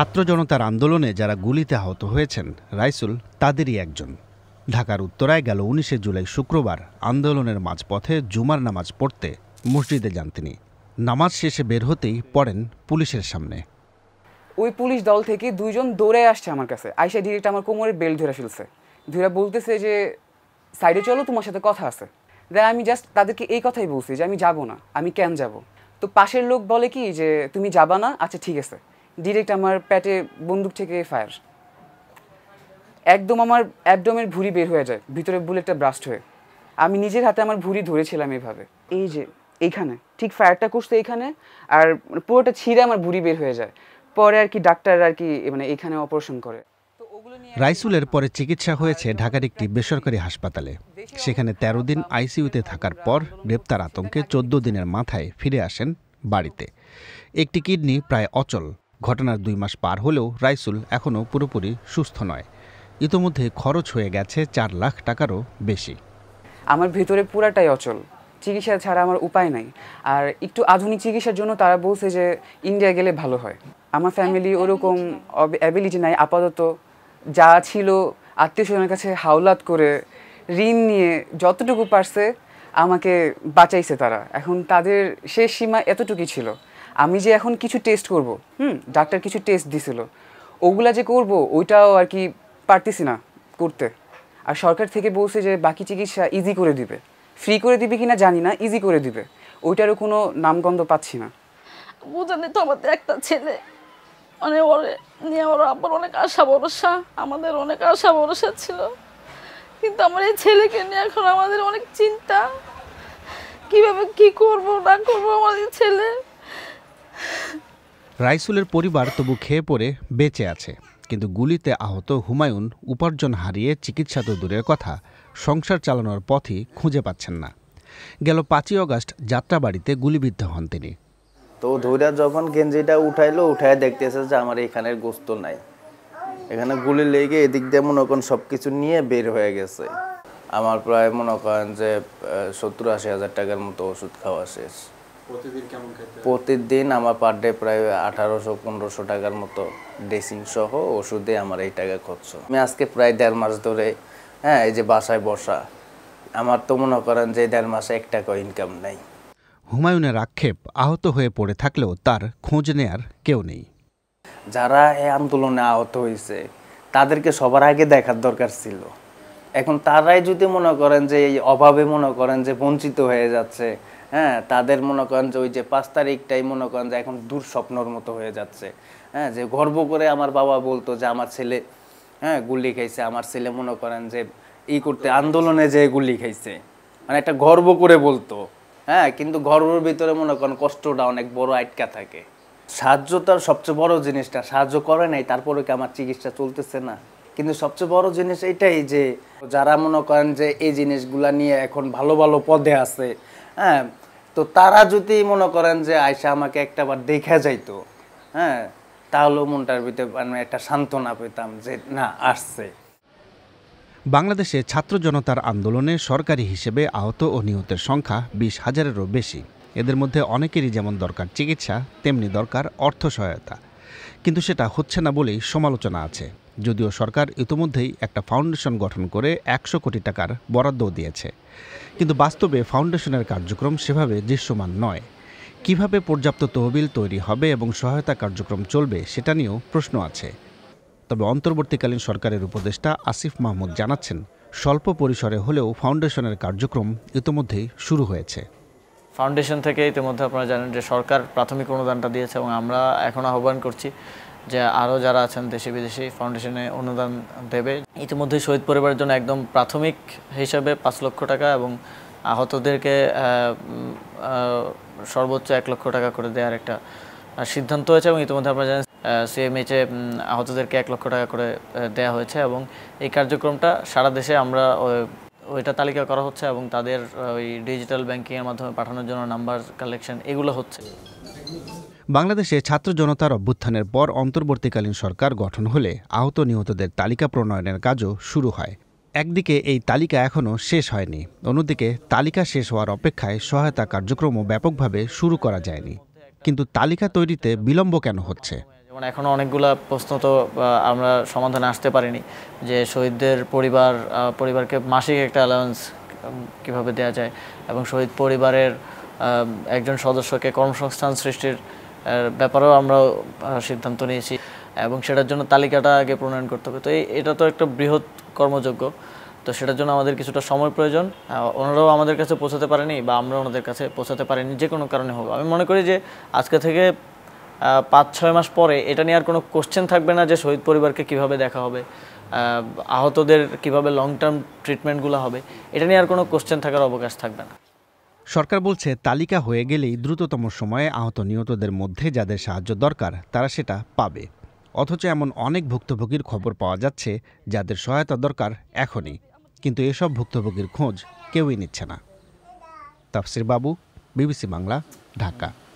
ছাত্র জনতার আন্দোলনে যারা গুলিতে আহত হয়েছেন রাইসুল তাদেরই একজন ঢাকার উত্তরায় গেল উনিশে জুলাই শুক্রবার আন্দোলনের মাঝপথে জুমার নামাজ পড়তে মসজিদে যান তিনি নামাজ শেষে বের হতেই পড়েন পুলিশের সামনে ওই পুলিশ দল থেকে দুইজন দৌড়ে আসছে আমার কাছে আইসা ডিরেক্ট আমার কোমরের বেল ধরে ফেলছে ধরে বলতেছে যে সাইডে চলো তোমার সাথে কথা আছে দেন আমি জাস্ট তাদেরকে এই কথাই বলছি যে আমি যাব না আমি কেন যাব তো পাশের লোক বলে কি যে তুমি যাবা না আচ্ছা ঠিক আছে ডিরেক্ট আমার প্যাটে বন্দুক থেকে ফায়ার একদম আমার অ্যাবডমের ভুঁড়ি বের হয়ে যায় ভিতরে বুলেটটা ব্রাস্ট হয়ে আমি নিজের হাতে আমার ভুঁড়ি ধরেছিলাম এভাবে এই যে এইখানে ঠিক ফায়ারটা করছে এইখানে আর মানে পুরোটা ছিঁড়ে আমার ভুঁড়ি বের হয়ে যায় পরে আর কি ডাক্তার আর কি মানে এখানে অপারেশন করে রাইসুলের পরে চিকিৎসা হয়েছে ঢাকার একটি বেসরকারি হাসপাতালে সেখানে ১৩ দিন আইসিইউতে থাকার পর গ্রেপ্তার আতঙ্কে চোদ্দ দিনের মাথায় ফিরে আসেন বাড়িতে একটি কিডনি প্রায় অচল ঘটনার দুই মাস পার হলেও রাইসুল এখনও পুরোপুরি সুস্থ নয় ইতোমধ্যে খরচ হয়ে গেছে চার লাখ টাকারও বেশি আমার ভেতরে পুরাটাই অচল চিকিৎসা ছাড়া আমার উপায় নাই আর একটু আধুনিক চিকিৎসার জন্য তারা বলছে যে ইন্ডিয়া গেলে ভালো হয় আমার ফ্যামিলি ওরকম অ্যাবিলিটি নাই আপাতত যা ছিল আত্মীয় স্বজনের কাছে হাওলাত করে ঋণ নিয়ে যতটুকু পারছে আমাকে বাঁচাইছে তারা এখন তাদের শেষ সীমা এতটুকুই ছিল আমি যে এখন কিছু টেস্ট করব হুম ডাক্তার কিছু টেস্ট দিছিল ওগুলা যে করব ওইটাও আর কি পারতেছি না করতে আর সরকার থেকে বলছে যে বাকি চিকিৎসা ইজি করে দিবে ফ্রি করে দিবে কিনা জানি না ইজি করে দিবে ওইটারও কোনো নামগন্ধ পাচ্ছি না বুঝানি তো আমাদের একটা ছেলে মানে ওরে নিয়ে ওর আব্বার অনেক আশা ভরসা আমাদের অনেক আশা ভরসা ছিল কিন্তু আমার এই ছেলেকে নিয়ে এখন আমাদের অনেক চিন্তা কিভাবে কি করব না করবো আমাদের ছেলে রাইসুলের পরিবার তবু খেয়ে পড়ে বেঁচে আছে কিন্তু গুলিতে আহত হুমায়ুন উপার্জন হারিয়ে চিকিৎসা তো দূরের কথা সংসার চালানোর পথই খুঁজে পাচ্ছেন না গেল পাঁচই অগাস্ট যাত্রাবাড়িতে গুলিবিদ্ধ হন তিনি তো ধৈরা যখন গেঞ্জিটা উঠাইলো উঠায় দেখতেছে যে আমার এখানের গোস্ত নাই এখানে গুলি লেগে এদিক দিয়ে মনে করেন সব কিছু নিয়ে বের হয়ে গেছে আমার প্রায় মনে করেন যে সত্তর আশি হাজার টাকার মতো ওষুধ খাওয়া শেষ প্রতিদিন আমার পার ডে প্রায় আঠারোশো পনেরোশো টাকার মতো ড্রেসিং সহ ওষুধে আমার এই টাকা খরচ আমি আজকে প্রায় দেড় মাস ধরে হ্যাঁ এই যে বাসায় বসা আমার তো মনে করেন যে দেড় মাসে এক টাকা ইনকাম নেই হুমায়ুনের আক্ষেপ আহত হয়ে পড়ে থাকলেও তার খোঁজ নেয়ার কেউ নেই যারা এই আন্দোলনে আহত হয়েছে তাদেরকে সবার আগে দেখার দরকার ছিল এখন তারাই যদি মনে করেন যে এই অভাবে মনে করেন যে বঞ্চিত হয়ে যাচ্ছে হ্যাঁ তাদের মনে করেন যে ওই যে পাঁচ তারিখটাই মনে করেন যে এখন দূর স্বপ্নর মতো হয়ে যাচ্ছে হ্যাঁ যে গর্ব করে আমার বাবা বলতো যে আমার ছেলে হ্যাঁ গুলি খাইছে আমার ছেলে মনে করেন যে ই করতে আন্দোলনে যে গুলি খাইছে মানে একটা গর্ব করে বলতো হ্যাঁ কিন্তু গর্বর ভিতরে মনে করেন কষ্টটা অনেক বড় আটকা থাকে সাহায্য তার সবচেয়ে বড় জিনিসটা সাহায্য করে নাই তারপরে কি আমার চিকিৎসা চলতেছে না কিন্তু সবচেয়ে বড় জিনিস এটাই যে যারা মনে করেন যে এই জিনিসগুলা নিয়ে এখন ভালো ভালো পদে আছে হ্যাঁ তো তারা যদি মনে করেন যে আয়সা আমাকে একটাবার দেখা যাইতো হ্যাঁ তাহলেও মনটার ভিতরে মানে একটা সান্ত্বনা পেতাম যে না আসছে বাংলাদেশে ছাত্র জনতার আন্দোলনে সরকারি হিসেবে আহত ও নিহতের সংখ্যা বিশ হাজারেরও বেশি এদের মধ্যে অনেকেরই যেমন দরকার চিকিৎসা তেমনি দরকার অর্থ সহায়তা কিন্তু সেটা হচ্ছে না বলেই সমালোচনা আছে যদিও সরকার ইতিমধ্যেই একটা ফাউন্ডেশন গঠন করে একশো কোটি টাকার বরাদ্দও দিয়েছে কিন্তু বাস্তবে ফাউন্ডেশনের কার্যক্রম সেভাবে দৃশ্যমান নয় কিভাবে পর্যাপ্ত তহবিল তৈরি হবে এবং সহায়তা কার্যক্রম চলবে সেটা নিয়েও প্রশ্ন আছে তবে অন্তর্বর্তীকালীন সরকারের উপদেষ্টা আসিফ মাহমুদ জানাচ্ছেন স্বল্প পরিসরে হলেও ফাউন্ডেশনের কার্যক্রম ইতোমধ্যেই শুরু হয়েছে ফাউন্ডেশন থেকে ইতিমধ্যে আপনারা জানেন যে সরকার প্রাথমিক অনুদানটা দিয়েছে এবং আমরা এখন আহ্বান করছি যে আরও যারা আছেন দেশে বিদেশি ফাউন্ডেশনে অনুদান দেবে ইতিমধ্যে শহীদ পরিবারের জন্য একদম প্রাথমিক হিসাবে পাঁচ লক্ষ টাকা এবং আহতদেরকে সর্বোচ্চ এক লক্ষ টাকা করে দেওয়ার একটা সিদ্ধান্ত হয়েছে এবং ইতিমধ্যে আপনারা জানেন সিএমএইচে আহতদেরকে এক লক্ষ টাকা করে দেয়া হয়েছে এবং এই কার্যক্রমটা সারা দেশে আমরা ওইটা তালিকা করা হচ্ছে এবং তাদের ওই ডিজিটাল ব্যাংকিংয়ের মাধ্যমে পাঠানোর জন্য নাম্বার কালেকশন এগুলো হচ্ছে বাংলাদেশে ছাত্র জনতার অভ্যুত্থানের পর অন্তর্বর্তীকালীন সরকার গঠন হলে আহত নিহতদের তালিকা প্রণয়নের কাজও শুরু হয় একদিকে এই তালিকা এখনও শেষ হয়নি অন্যদিকে তালিকা শেষ হওয়ার অপেক্ষায় সহায়তা কার্যক্রমও ব্যাপকভাবে শুরু করা যায়নি কিন্তু তালিকা তৈরিতে বিলম্ব কেন হচ্ছে যেমন এখনও অনেকগুলো প্রশ্ন তো আমরা সমাধানে আসতে পারিনি যে শহীদদের পরিবার পরিবারকে মাসিক একটা অ্যালাউন্স কিভাবে দেওয়া যায় এবং শহীদ পরিবারের একজন সদস্যকে কর্মসংস্থান সৃষ্টির ব্যাপারেও আমরা সিদ্ধান্ত নিয়েছি এবং সেটার জন্য তালিকাটা আগে প্রণয়ন করতে হবে তো এটা তো একটা বৃহৎ কর্মযোগ্য তো সেটার জন্য আমাদের কিছুটা সময় প্রয়োজন ওনারাও আমাদের কাছে পৌঁছাতে পারেনি বা আমরা ওনাদের কাছে পৌঁছাতে পারিনি যে কোনো কারণে হোক আমি মনে করি যে আজকে থেকে পাঁচ ছয় মাস পরে এটা নিয়ে আর কোনো কোশ্চেন থাকবে না যে শহীদ পরিবারকে কিভাবে দেখা হবে আহতদের কিভাবে লং টার্ম ট্রিটমেন্টগুলো হবে এটা নিয়ে আর কোনো কোশ্চেন থাকার অবকাশ থাকবে না সরকার বলছে তালিকা হয়ে গেলেই দ্রুততম সময়ে আহত নিহতদের মধ্যে যাদের সাহায্য দরকার তারা সেটা পাবে অথচ এমন অনেক ভুক্তভোগীর খবর পাওয়া যাচ্ছে যাদের সহায়তা দরকার এখনই কিন্তু এসব ভুক্তভোগীর খোঁজ কেউই নিচ্ছে না তাফসির বাবু বিবিসি বাংলা ঢাকা